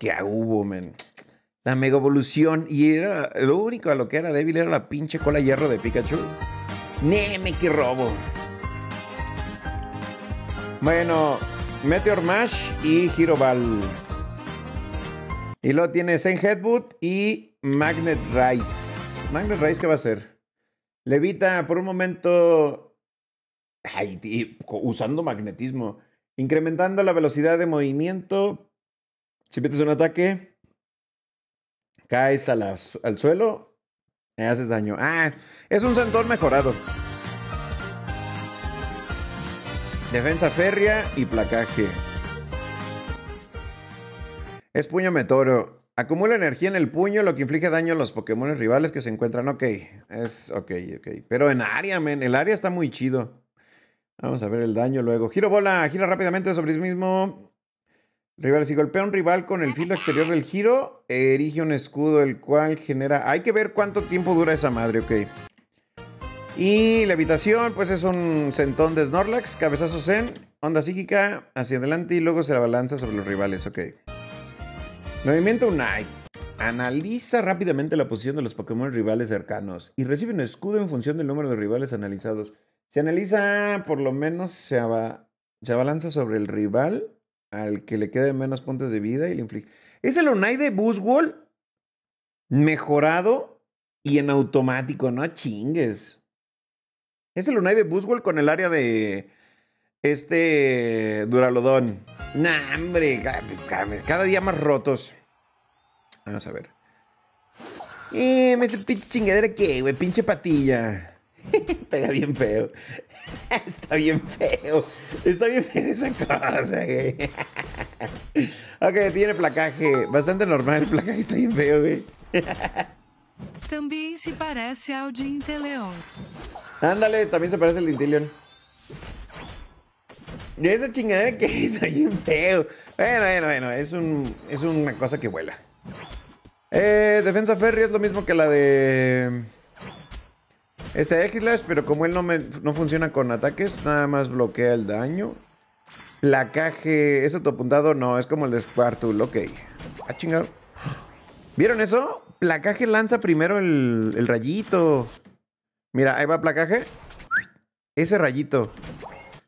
Qué hubo, men. La mega evolución. Y era lo único a lo que era débil era la pinche cola hierro de Pikachu. Neme, qué robo. Bueno, Meteor Mash y Girobal. Y luego tienes en Headbutt y Magnet Rise. Magnet Rise, ¿qué va a hacer? Levita por un momento. usando magnetismo. Incrementando la velocidad de movimiento si metes un ataque, caes al suelo, y haces daño. Ah, es un santor mejorado. Defensa férrea y placaje. Es puño metoro. Acumula energía en el puño, lo que inflige daño a los Pokémon rivales que se encuentran. Ok, es ok, ok. Pero en área, men, el área está muy chido. Vamos a ver el daño luego. Giro bola, gira rápidamente sobre sí mismo. Rival, si golpea a un rival con el filo exterior del giro, erige un escudo, el cual genera. Hay que ver cuánto tiempo dura esa madre, ok. Y la habitación, pues es un sentón de Snorlax, cabezazo Zen, onda psíquica, hacia adelante y luego se la balanza sobre los rivales, ok. Movimiento Unite. Analiza rápidamente la posición de los Pokémon rivales cercanos y recibe un escudo en función del número de rivales analizados. Se analiza, por lo menos se, se abalanza sobre el rival al que le quede menos puntos de vida y le inflige. Es el Onai de Buswall mejorado y en automático, no chingues. Es el Onai de Buswall con el área de este Duralodón. Nah, hombre, cada día más rotos. Vamos a ver. Eh, me pinche chingadera que, güey, pinche patilla. Pega bien feo. Está bien feo. Está bien feo esa cosa, güey. ok, tiene placaje. Bastante normal el placaje. Está bien feo, güey. También se parece al de Ándale, también se parece al de esa chingadera que está bien feo. Bueno, bueno, bueno. Es, un, es una cosa que vuela. Eh, defensa Ferry es lo mismo que la de... Este x pero como él no, funciona con ataques, nada más bloquea el daño. Placaje, ¿es autoapuntado? No, es como el de Squirtle, ok. A ah, chingado. ¿Vieron eso? Placaje lanza primero el, rayito. Mira, ahí va placaje. Ese rayito.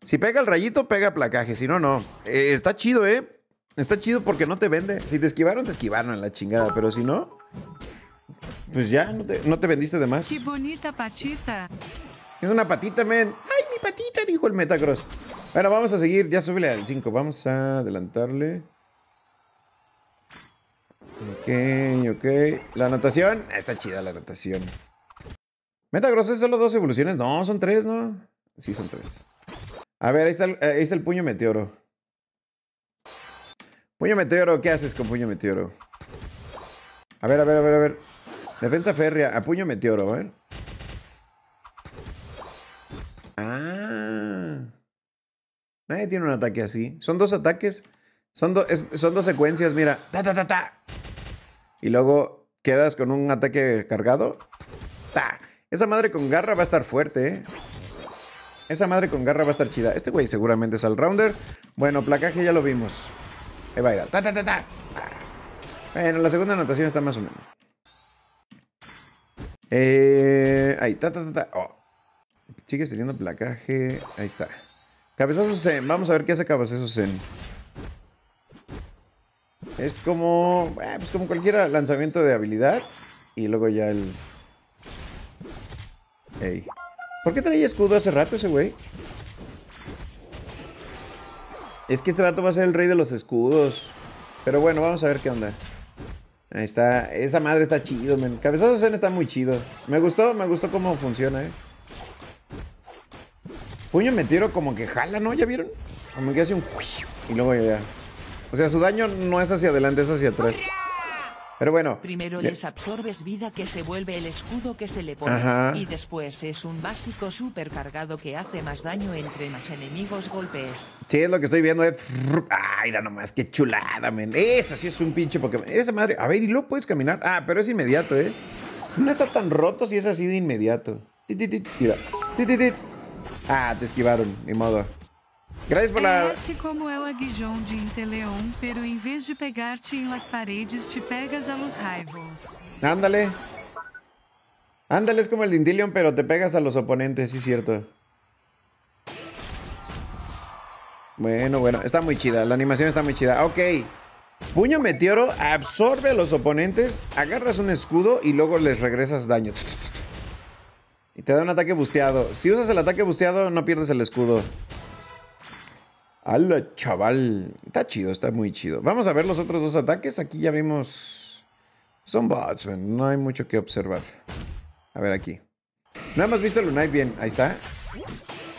Si pega el rayito, pega placaje. Si no, no. Eh, está chido, ¿eh? Está chido porque no te vende. Si te esquivaron, te esquivaron a la chingada. Pero si no, pues ya, no te, vendiste de más. Qué bonita pachita. Es una patita, men. ¡Ay, mi patita! Dijo el Metacross. Bueno, vamos a seguir. Ya súbele al 5. Vamos a adelantarle. Ok, ok. La anotación, ah, está chida la anotación Metacross, es solo dos evoluciones. No, son tres, ¿no? Sí, son tres. A ver, ahí está, ahí está el puño meteoro. Puño meteoro, ¿qué haces con puño meteoro? A ver, a ver, a ver, a ver. Defensa férrea, a puño meteoro, ¿eh? Ah. Nadie tiene un ataque así. Son dos ataques. Son, son dos secuencias, mira. ¡Ta, ta, ta, ta! Y luego quedas con un ataque cargado. ¡Ta! Esa madre con garra va a estar fuerte, ¿eh? Esa madre con garra va a estar chida. Este güey seguramente es al rounder. Bueno, placaje ya lo vimos. Ahí va a ir. ¡Ta, ta, ta, ta! Bueno, la segunda anotación está más o menos. Eh, ahí, ta, ta, ta, oh. Sigue teniendo placaje. Ahí está. Cabezazo Zen. Vamos a ver qué hace Cabezazo Zen. Es como... Eh, pues como cualquier lanzamiento de habilidad. Y luego ya el... Ey. ¿Por qué traía escudo hace rato ese güey? Es que este vato va a ser el rey de los escudos. Pero bueno, vamos a ver qué onda. Ahí está. Esa madre está chido, men. Cabezazo Zen está muy chido. Me gustó, me gustó cómo funciona, eh. Puño me tiro como que jala, ¿no? ¿Ya vieron? Como que hace un... Y luego ya... O sea, su daño no es hacia adelante, es hacia atrás. Pero bueno. Primero les absorbes vida que se vuelve el escudo que se le pone. Y después es un básico supercargado que hace más daño entre más enemigos golpes. Sí, es lo que estoy viendo. Eh. Ay, no más qué chulada, men. Eso sí es un pinche Pokémon. Esa madre. A ver, ¿y lo puedes caminar? Ah, pero es inmediato, ¿eh? No está tan roto si es así de inmediato. Ah, te esquivaron, ni modo gracias, como pero en em vez de pegarte en em las paredes, te pegas a los Ándale. Ándale, es como el Dindilion, pero te pegas a los oponentes, sí, cierto. Bueno, bueno, está muy chida, la animación está muy chida. Ok, puño meteoro, absorbe a los oponentes, agarras un escudo y luego les regresas daño. Y te da un ataque busteado. Si usas el ataque busteado, no pierdes el escudo. ¡Hala, chaval! Está chido, está muy chido. Vamos a ver los otros dos ataques. Aquí ya vimos... Son bots, no hay mucho que observar. A ver aquí. No hemos visto el Unite bien. Ahí está.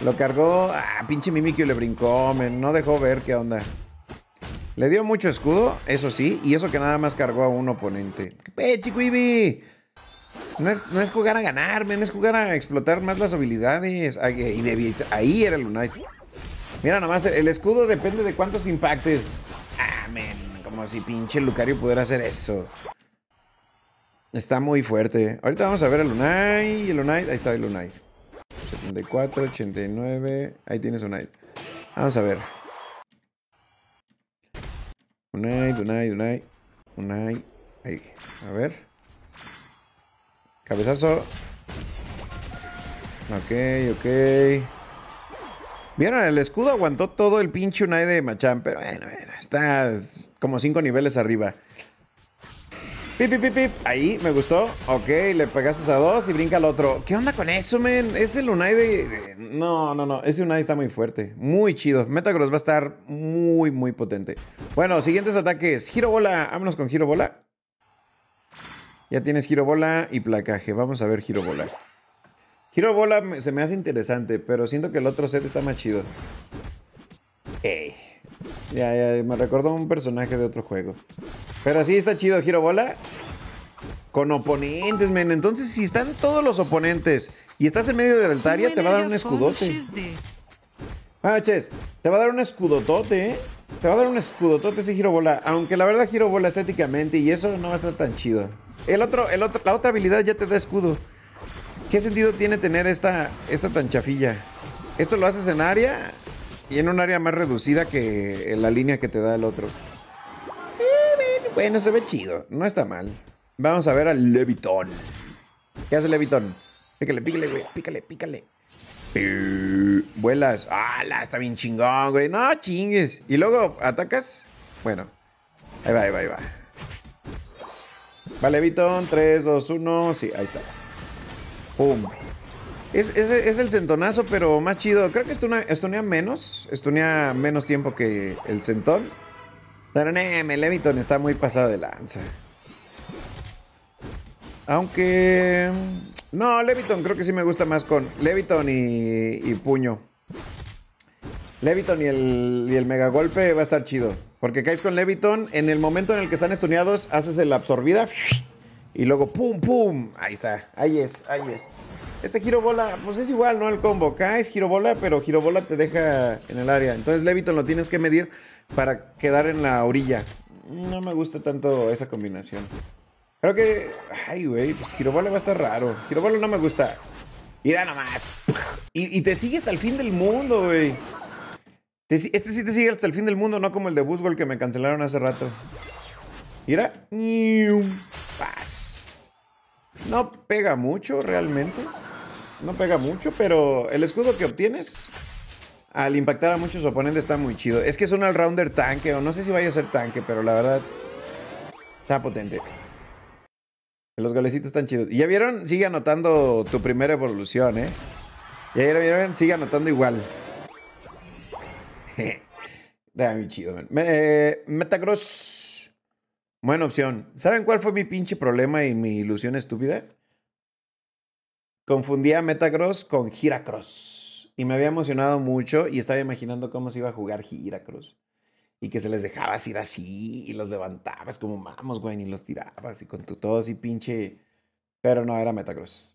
Lo cargó. Ah, pinche Mimikyu le brincó, No dejó ver qué onda. Le dio mucho escudo, eso sí. Y eso que nada más cargó a un oponente. ¡Eh, No es, no es jugar a ganar, men, es jugar a explotar más las habilidades. Ahí, ahí era el Unite. Mira nomás, el escudo depende de cuántos impactes. Amén. Ah, como si pinche Lucario pudiera hacer eso. Está muy fuerte. Ahorita vamos a ver el Lunai. El Ahí está el Lunai. 74, 89. Ahí tienes Lunai. Vamos a ver. Lunai, Lunai, Lunai. Lunai. Ahí. A ver. Cabezazo. Ok, ok. Vieron, el escudo aguantó todo el pinche Unai de Machán, pero bueno, está como cinco niveles arriba. Pip, pip, pip, pip. Ahí, me gustó. Ok, le pegaste a dos y brinca al otro. ¿Qué onda con eso, men? Es el Unai No, no, no. Ese Unai está muy fuerte. Muy chido. Metagross va a estar muy, muy potente. Bueno, siguientes ataques. Giro bola. Vámonos con giro bola. Ya tienes giro bola y placaje. Vamos a ver giro bola. Giro bola se me hace interesante, pero siento que el otro set está más chido. Ya, ya, me recordó un personaje de otro juego. Pero sí está chido Giro bola. Con oponentes, men. Entonces, si están todos los oponentes y estás en medio de la altaria, te va a dar un escudote. Ah, te va a dar un escudotote, ¿eh? Te va a dar un escudotote ese giro bola. Aunque la verdad giro bola estéticamente y eso no va a estar tan chido. El otro, el otro, la otra habilidad ya te da escudo. ¿Qué sentido tiene tener esta, esta tan Esto lo haces en área y en un área más reducida que la línea que te da el otro. Eh, bueno, se ve chido, no está mal. Vamos a ver al Levitón. ¿Qué hace Levitón? Pícale, pícale, güey, pícale, pícale. Eh, vuelas. ¡Hala! está bien chingón, güey! No, chingues. Y luego, ¿atacas? Bueno. Ahí va, ahí va, ahí va. Vale, Levitón, 3, 2, 1. Sí, ahí está. Pum. Es, el sentonazo, pero más chido. Creo que estunea, menos. Estunea menos tiempo que el centón. Pero neme, Leviton está muy pasado de lanza. Aunque... No, Leviton creo que sí me gusta más con Leviton y, puño. Leviton y el, megagolpe va a estar chido. Porque caes con Leviton, en el momento en el que están estuneados, haces el absorbida y luego, ¡pum, pum! Ahí está, ahí es, ahí es. Este girobola, pues es igual, ¿no? El combo. Caes giro pero girobola te deja en el área. Entonces Leviton lo tienes que medir para quedar en la orilla. No me gusta tanto esa combinación. Creo que... Ay, güey, pues girobola va a estar raro. Girobola no me gusta. Mira nomás. Y, y te sigue hasta el fin del mundo, güey. Este sí te sigue hasta el fin del mundo, no como el de Busgo, que me cancelaron hace rato. Mira. No pega mucho realmente. No pega mucho, pero el escudo que obtienes al impactar a muchos oponentes está muy chido. Es que es un all-rounder tanque, o no sé si vaya a ser tanque, pero la verdad está potente. Los golecitos están chidos. Y ya vieron, sigue anotando tu primera evolución, ¿eh? Ya vieron, sigue anotando igual. Está muy chido, Buena opción. ¿Saben cuál fue mi pinche problema y mi ilusión estúpida? Confundía Metacross con Giracross. Y me había emocionado mucho y estaba imaginando cómo se iba a jugar Giracross. Y que se les dejabas ir así y los levantabas como mamos, güey, y los tirabas y con tu todo y pinche. Pero no, era Metacross.